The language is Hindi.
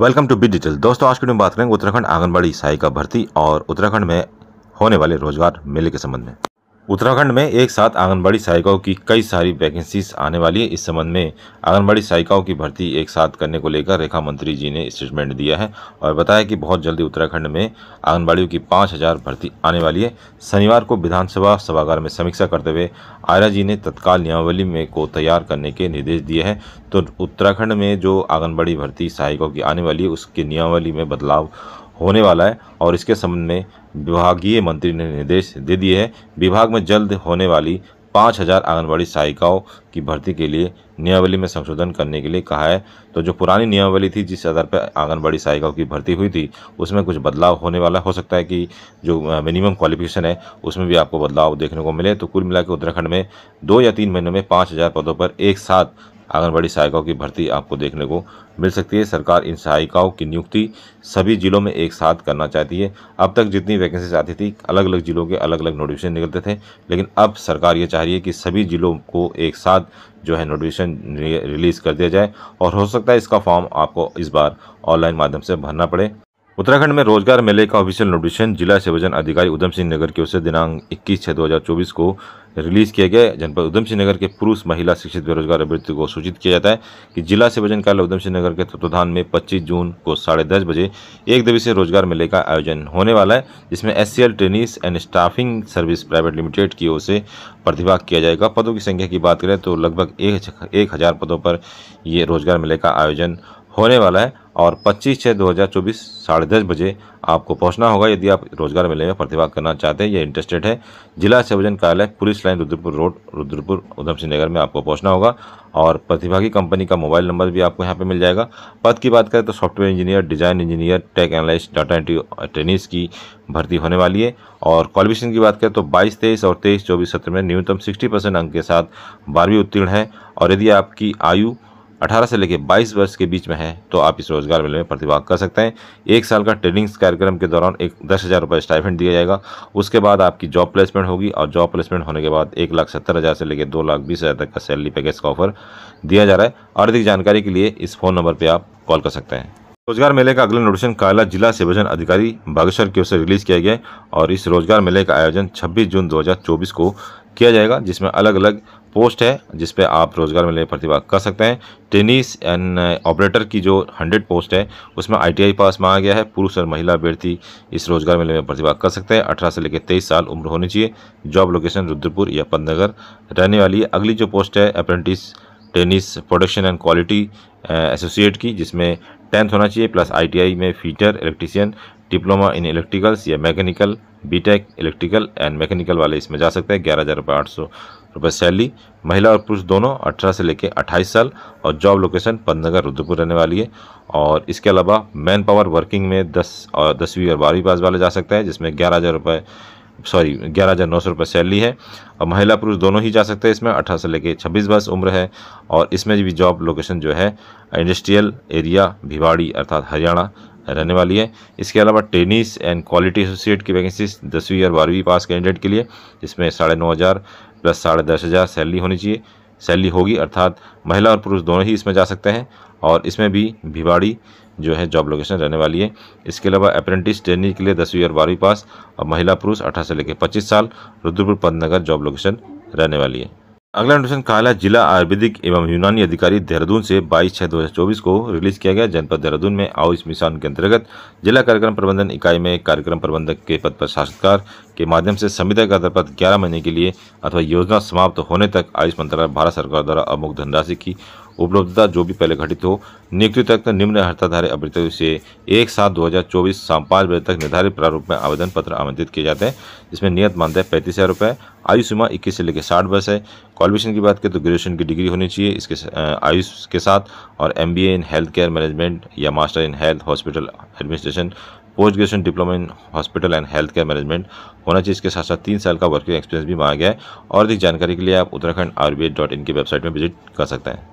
वेलकम टू बी डिटेल दोस्तों आज की वीडियो में बात करेंगे उत्तराखंड आंगनबाड़ी सहायिका भर्ती और उत्तराखंड में होने वाले रोजगार मेले के संबंध में उत्तराखंड में एक साथ आंगनबाड़ी सहायिकाओं की कई सारी वैकेंसीज आने वाली है इस संबंध में आंगनबाड़ी सहायिकाओं की भर्ती एक साथ करने को लेकर रेखा मंत्री जी ने स्टेटमेंट दिया है और बताया कि बहुत जल्दी उत्तराखंड में आंगनबाड़ियों की पाँच हज़ार भर्ती आने वाली है शनिवार को विधानसभा सभागार में समीक्षा करते हुए आयरा जी ने तत्काल नियमावली में को तैयार करने के निर्देश दिए हैं तो उत्तराखंड में जो आंगनबाड़ी भर्ती सहायिकाओं की आने वाली है उसकी नियमावली में बदलाव होने वाला है और इसके संबंध में विभागीय मंत्री ने निर्देश दे दिए हैं विभाग में जल्द होने वाली पाँच हजार आंगनबाड़ी सहायिकाओं की भर्ती के लिए नियमावली में संशोधन करने के लिए कहा है तो जो पुरानी नियमावली थी जिस आधार पर आंगनबाड़ी सहायिकाओं की भर्ती हुई थी उसमें कुछ बदलाव होने वाला हो सकता है कि जो मिनिमम क्वालिफिकेशन है उसमें भी आपको बदलाव देखने को मिले तो कुल मिला उत्तराखंड में दो या तीन महीनों में पाँच पदों पर एक साथ आंगनबाड़ी सहायिकाओं की भर्ती आपको देखने को मिल सकती है सरकार इन सहायिकाओं की नियुक्ति सभी जिलों में एक साथ करना चाहती है अब तक जितनी वैकेंसीज आती थी अलग अलग जिलों के अलग अलग नोटिफिकेशन निकलते थे लेकिन अब सरकार ये चाह रही है कि सभी जिलों को एक साथ जो है नोटिफिकेशन रिलीज़ कर दिया जाए और हो सकता है इसका फॉर्म आपको इस बार ऑनलाइन माध्यम से भरना पड़े उत्तराखंड में रोजगार मेले का ऑफिशियल नोटिफिकेशन जिला सेवजन अधिकारी उधम सिंह नगर की ओर से दिनांक 21 छः 2024 को रिलीज किया गया जनपद उधम सिंह नगर के पुरुष महिला शिक्षित बेरोजगार अभ्यर्थी को सूचित किया जाता है कि जिला सेवजन कार्यालय उधम सिंह नगर के तत्वाधान में 25 जून को साढ़े दस बजे एक दिवसीय रोजगार मेले का आयोजन होने वाला है जिसमें S C trainees and staffing service private limited की ओर से प्रतिभाग किया जाएगा पदों की संख्या की बात करें तो लगभग एक, हज़ार पदों पर ये रोजगार मेले का आयोजन होने वाला है और 25 छः 2024 साढ़े दस बजे आपको पहुंचना होगा यदि आप रोजगार मेले में प्रतिभाग करना चाहते हैं या इंटरेस्टेड है जिला सेवजन कार्यालय police line Rudrapur road Rudrapur Udham Singh Nagar में आपको पहुंचना होगा और प्रतिभागी कंपनी का मोबाइल नंबर भी आपको यहाँ पे मिल जाएगा पद की बात करें तो software engineer design engineer tech analyst data entry trainees की भर्ती होने वाली है और क्वालिफिकेशन की बात करें तो बाईस तेईस और तेईस चौबीस सत्र में न्यूनतम सिक्सटी परसेंट अंक के साथ बारहवीं उत्तीर्ण है और यदि आपकी आयु 18 से लेकर 22 वर्ष के बीच में है तो आप इस रोजगार मेले में प्रतिभाग कर सकते हैं एक साल का ट्रेनिंग कार्यक्रम के दौरान एक दस हज़ार रुपये स्टाइफेंट दिया जाएगा उसके बाद आपकी जॉब प्लेसमेंट होगी और जॉब प्लेसमेंट होने के बाद एक लाख सत्तर हज़ार से लेकर दो लाख बीस हज़ार तक का सैलरी पैकेज का ऑफर दिया जा रहा है और अधिक जानकारी के लिए इस फ़ोन नंबर पर आप कॉल कर सकते हैं रोजगार मेले का अगला नोटिशन काला जिला सेवाजन अधिकारी बागेश्वर की ओर से रिलीज किया गया और इस रोजगार मेले का आयोजन 26 जून 2024 को किया जाएगा जिसमें अलग अलग पोस्ट है जिस पे आप रोजगार मेले में कर सकते हैं टेनिस एंड ऑपरेटर की जो 100 पोस्ट है उसमें आईटीआई पास मांगा गया है पुरुष और महिला अभ्यर्थी इस रोजगार मेले में प्रतिभा कर सकते हैं अठारह से लेकर तेईस साल उम्र होनी चाहिए जॉब लोकेशन रुद्रपुर या पदनगर रहने वाली है अगली जो पोस्ट है apprentice trainees production and quality associate की जिसमें टेंथ होना चाहिए प्लस आईटीआई में fitter electrician diploma in electricals या mechanical BTech electrical and mechanical वाले इसमें जा सकते हैं ग्यारह हज़ार रुपये आठ सौ रुपये सैलरी महिला और पुरुष दोनों अठारह से लेकर अट्ठाईस साल और जॉब लोकेशन पंतनगर रुद्रपुर रहने वाली है और इसके अलावा मैन पावर वर्किंग में दस और दसवीं और बारहवीं पास वाले जा सकते हैं जिसमें ग्यारह हज़ार रुपये सॉरी ग्यारह हज़ार नौ सौ रुपये सैलरी है और महिला पुरुष दोनों ही जा सकते हैं इसमें अठारह से लेके छब्बीस वर्ष उम्र है और इसमें भी जॉब लोकेशन जो है इंडस्ट्रियल एरिया भिवाड़ी अर्थात हरियाणा रहने वाली है इसके अलावा टेनिस एंड क्वालिटी एसोसिएट की वैकेंसी दसवीं और बारहवीं पास कैंडिडेट के लिए जिसमें साढ़े नौ हज़ार प्लस साढ़े दस हज़ार सैलरी होनी चाहिए सैलरी होगी अर्थात महिला और पुरुष दोनों ही इसमें जा सकते हैं और इसमें भी भिवाड़ी जो है जॉब लोकेशन रहने वाली है इसके अलावा अप्रेंटिस ट्रेनिंग के लिए दसवीं और बारहवीं पास और महिला पुरुष अठारह से लेकर पच्चीस साल रुद्रपुर पदनगर जॉब लोकेशन रहने वाली है अगला नोटिशन काला जिला आयुर्वेदिक एवं यूनानी अधिकारी देहरादून से 22 छः 2024 को रिलीज किया गया जनपद देहरादून में आओ इस मिशन के अंतर्गत जिला कार्यक्रम प्रबंधन इकाई में कार्यक्रम प्रबंधक के पद पर शासनकार के माध्यम से संविदा का दरपद ग्यारह महीने के लिए अथवा योजना समाप्त होने तक आयुष मंत्रालय भारत सरकार द्वारा अमुक धनराशि की उपलब्धता जो भी पहले घटित हो नियुक्ति तक निम्न हड़ताधारी अभ्यर्थियों से एक सात दो हज़ार चौबीस शाम पाँच बजे तक निर्धारित प्रारूप में आवेदन पत्र आमंत्रित किए जाते हैं जिसमें नियत मानदेय पैंतीस हज़ार रुपये आयु सीमा इक्कीस से लेकर साठ वर्ष है क्वालिफिकेशन की बात करें तो ग्रेजुएशन की डिग्री होनी चाहिए इसके आयु के साथ और M in health care management या master in health hospital administration post graduation diploma in hospital and health care management होना चाहिए इसके साथ साथ तीन साल का वर्किंग एक्सपीरियंस भी मांगा गया है और अधिक जानकारी के लिए आप उत्तराखंड आयुर्वेद डॉट इन की वेबसाइट में विजिट कर सकते हैं